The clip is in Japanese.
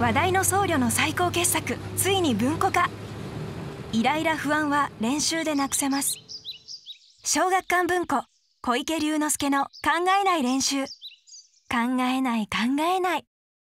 話題の僧侶の最高傑作ついに文庫化イライラ不安は練習でなくせます小学館文庫小池龍之介の考えない練習考えない考えない